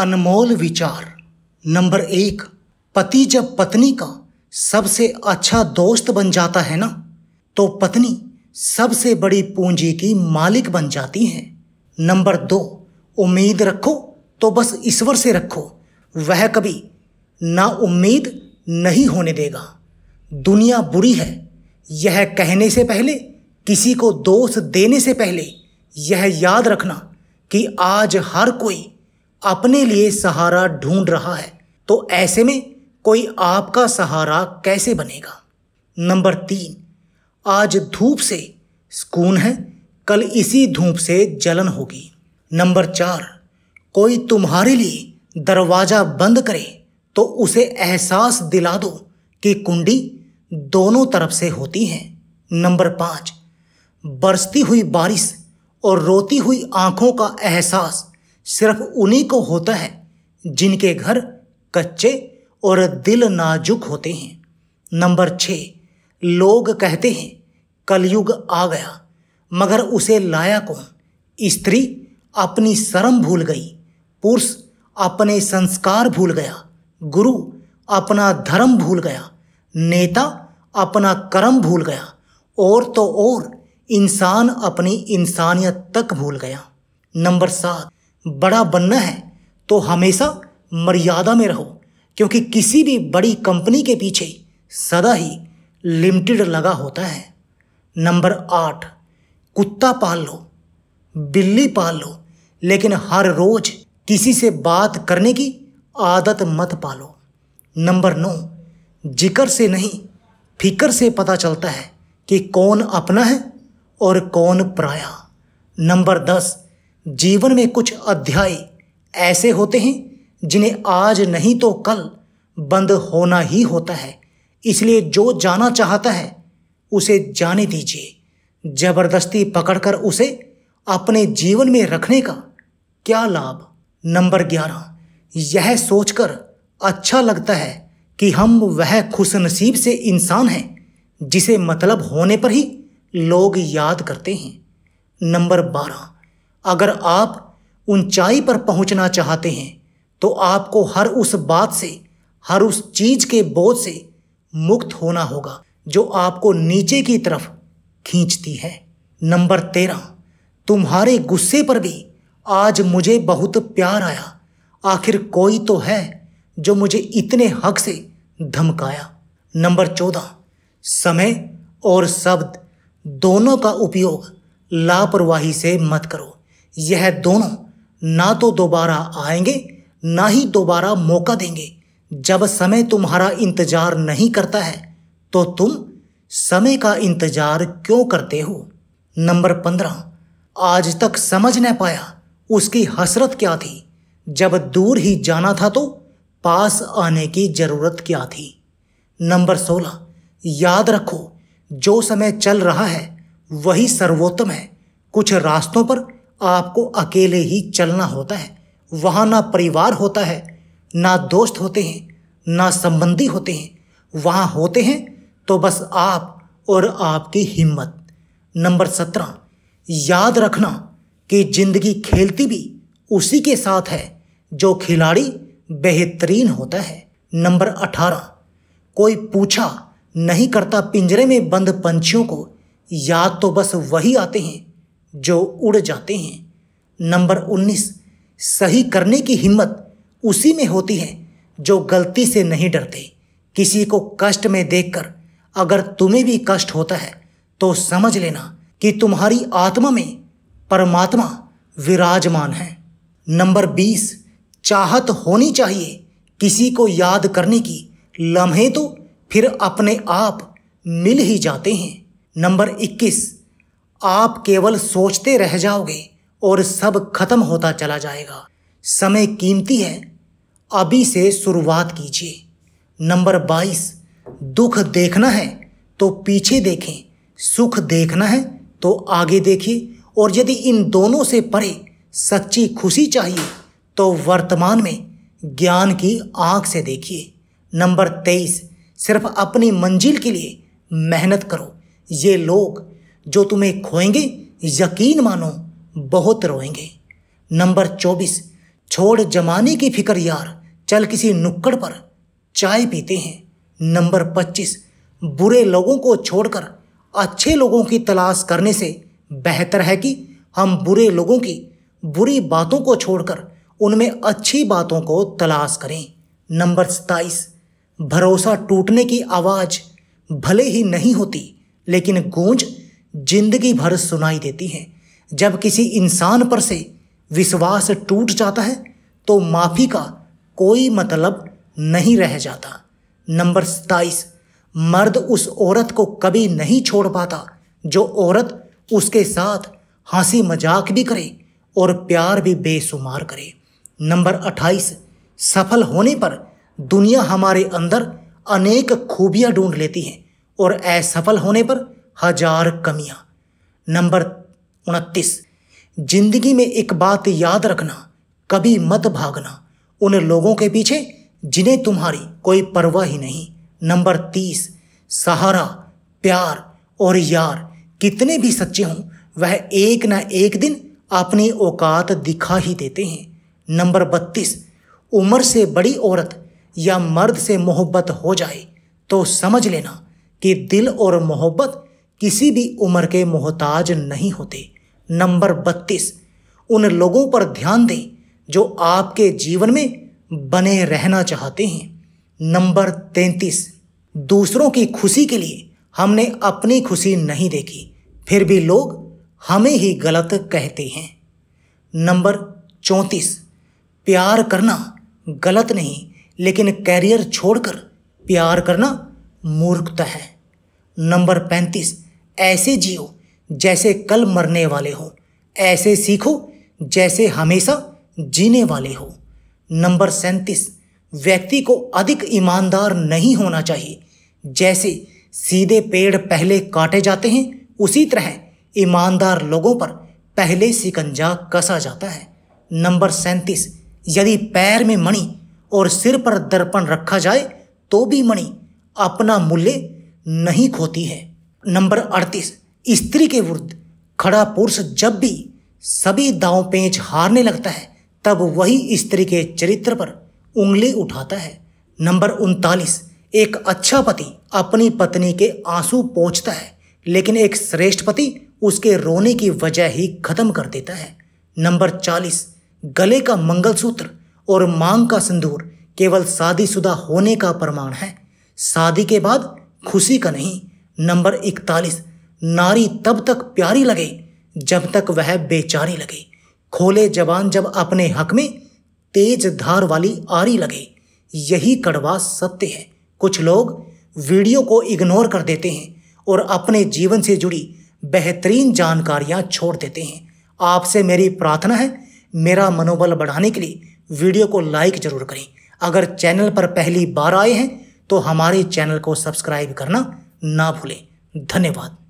अनमोल विचार नंबर एक पति जब पत्नी का सबसे अच्छा दोस्त बन जाता है ना तो पत्नी सबसे बड़ी पूंजी की मालिक बन जाती है नंबर दो उम्मीद रखो तो बस ईश्वर से रखो वह कभी ना उम्मीद नहीं होने देगा दुनिया बुरी है यह कहने से पहले किसी को दोष देने से पहले यह याद रखना कि आज हर कोई अपने लिए सहारा ढूंढ रहा है तो ऐसे में कोई आपका सहारा कैसे बनेगा नंबर तीन आज धूप से सुकून है कल इसी धूप से जलन होगी नंबर चार कोई तुम्हारे लिए दरवाज़ा बंद करे तो उसे एहसास दिला दो कि कुंडी दोनों तरफ से होती है नंबर पाँच बरसती हुई बारिश और रोती हुई आंखों का एहसास सिर्फ उन्हीं को होता है जिनके घर कच्चे और दिल नाजुक होते हैं नंबर छ लोग कहते हैं कलयुग आ गया मगर उसे लाया कौन स्त्री अपनी शर्म भूल गई पुरुष अपने संस्कार भूल गया गुरु अपना धर्म भूल गया नेता अपना कर्म भूल गया और तो और इंसान अपनी इंसानियत तक भूल गया नंबर सात बड़ा बनना है तो हमेशा मर्यादा में रहो क्योंकि किसी भी बड़ी कंपनी के पीछे सदा ही लिमिटेड लगा होता है नंबर आठ कुत्ता पाल लो बिल्ली पाल लो लेकिन हर रोज किसी से बात करने की आदत मत पालो नंबर नौ जिक्र से नहीं फिक्र से पता चलता है कि कौन अपना है और कौन पराया नंबर दस जीवन में कुछ अध्याय ऐसे होते हैं जिन्हें आज नहीं तो कल बंद होना ही होता है इसलिए जो जाना चाहता है उसे जाने दीजिए जबरदस्ती पकड़कर उसे अपने जीवन में रखने का क्या लाभ नंबर ग्यारह यह सोचकर अच्छा लगता है कि हम वह खुशनसीब से इंसान हैं जिसे मतलब होने पर ही लोग याद करते हैं नंबर बारह अगर आप ऊंचाई पर पहुंचना चाहते हैं तो आपको हर उस बात से हर उस चीज के बोझ से मुक्त होना होगा जो आपको नीचे की तरफ खींचती है नंबर तेरह तुम्हारे गुस्से पर भी आज मुझे बहुत प्यार आया आखिर कोई तो है जो मुझे इतने हक से धमकाया नंबर चौदह समय और शब्द दोनों का उपयोग लापरवाही से मत करो यह दोनों ना तो दोबारा आएंगे ना ही दोबारा मौका देंगे जब समय तुम्हारा इंतजार नहीं करता है तो तुम समय का इंतजार क्यों करते हो नंबर पंद्रह आज तक समझ न पाया उसकी हसरत क्या थी जब दूर ही जाना था तो पास आने की ज़रूरत क्या थी नंबर सोलह याद रखो जो समय चल रहा है वही सर्वोत्तम है कुछ रास्तों पर आपको अकेले ही चलना होता है वहाँ ना परिवार होता है ना दोस्त होते हैं ना संबंधी होते हैं वहाँ होते हैं तो बस आप और आपकी हिम्मत नंबर सत्रह याद रखना कि जिंदगी खेलती भी उसी के साथ है जो खिलाड़ी बेहतरीन होता है नंबर अठारह कोई पूछा नहीं करता पिंजरे में बंद पंछियों को याद तो बस वही आते हैं जो उड़ जाते हैं नंबर उन्नीस सही करने की हिम्मत उसी में होती है जो गलती से नहीं डरते किसी को कष्ट में देखकर अगर तुम्हें भी कष्ट होता है तो समझ लेना कि तुम्हारी आत्मा में परमात्मा विराजमान है नंबर बीस चाहत होनी चाहिए किसी को याद करने की लम्हे तो फिर अपने आप मिल ही जाते हैं नंबर इक्कीस आप केवल सोचते रह जाओगे और सब खत्म होता चला जाएगा समय कीमती है अभी से शुरुआत कीजिए नंबर बाईस दुख देखना है तो पीछे देखें सुख देखना है तो आगे देखें और यदि इन दोनों से परे सच्ची खुशी चाहिए तो वर्तमान में ज्ञान की आंख से देखिए नंबर तेईस सिर्फ अपनी मंजिल के लिए मेहनत करो ये लोग जो तुम्हें खोएंगे यकीन मानो बहुत रोएंगे नंबर चौबीस छोड़ जमाने की फिक्र यार चल किसी नुक्कड़ पर चाय पीते हैं नंबर पच्चीस बुरे लोगों को छोड़कर अच्छे लोगों की तलाश करने से बेहतर है कि हम बुरे लोगों की बुरी बातों को छोड़कर उनमें अच्छी बातों को तलाश करें नंबर सताइस भरोसा टूटने की आवाज़ भले ही नहीं होती लेकिन गूंज जिंदगी भर सुनाई देती हैं जब किसी इंसान पर से विश्वास टूट जाता है तो माफ़ी का कोई मतलब नहीं रह जाता नंबर सताइस मर्द उस औरत को कभी नहीं छोड़ पाता जो औरत उसके साथ हंसी मजाक भी करे और प्यार भी बेशुमार करे नंबर अट्ठाईस सफल होने पर दुनिया हमारे अंदर अनेक खूबियाँ ढूंढ लेती हैं और असफल होने पर हजार कमियां नंबर उनतीस जिंदगी में एक बात याद रखना कभी मत भागना उन लोगों के पीछे जिन्हें तुम्हारी कोई परवाह ही नहीं नंबर तीस सहारा प्यार और यार कितने भी सच्चे हों वह एक ना एक दिन अपनी औकात दिखा ही देते हैं नंबर बत्तीस उम्र से बड़ी औरत या मर्द से मोहब्बत हो जाए तो समझ लेना कि दिल और मोहब्बत किसी भी उम्र के मोहताज नहीं होते नंबर बत्तीस उन लोगों पर ध्यान दें जो आपके जीवन में बने रहना चाहते हैं नंबर तैंतीस दूसरों की खुशी के लिए हमने अपनी खुशी नहीं देखी फिर भी लोग हमें ही गलत कहते हैं नंबर चौंतीस प्यार करना गलत नहीं लेकिन कैरियर छोड़कर प्यार करना मूर्खता है नंबर पैंतीस ऐसे जियो जैसे कल मरने वाले हो ऐसे सीखो जैसे हमेशा जीने वाले हो नंबर सैंतीस व्यक्ति को अधिक ईमानदार नहीं होना चाहिए जैसे सीधे पेड़ पहले काटे जाते हैं उसी तरह ईमानदार लोगों पर पहले सिकंजा कसा जाता है नंबर सैंतीस यदि पैर में मणि और सिर पर दर्पण रखा जाए तो भी मणि अपना मूल्य नहीं खोती है नंबर अड़तीस स्त्री के विरुद्ध खड़ा पुरुष जब भी सभी दाव पेंच हारने लगता है तब वही स्त्री के चरित्र पर उंगली उठाता है नंबर उनतालीस एक अच्छा पति अपनी पत्नी के आंसू पोंछता है लेकिन एक श्रेष्ठ पति उसके रोने की वजह ही खत्म कर देता है नंबर चालीस गले का मंगलसूत्र और मांग का सिंदूर केवल शादीशुदा होने का प्रमाण है शादी के बाद खुशी का नहीं नंबर इकतालीस नारी तब तक प्यारी लगे जब तक वह बेचारी लगे खोले जवान जब अपने हक में तेज धार वाली आरी लगे यही कड़वा सत्य है कुछ लोग वीडियो को इग्नोर कर देते हैं और अपने जीवन से जुड़ी बेहतरीन जानकारियां छोड़ देते हैं आपसे मेरी प्रार्थना है मेरा मनोबल बढ़ाने के लिए वीडियो को लाइक जरूर करें अगर चैनल पर पहली बार आए हैं तो हमारे चैनल को सब्सक्राइब करना ना भूलें धन्यवाद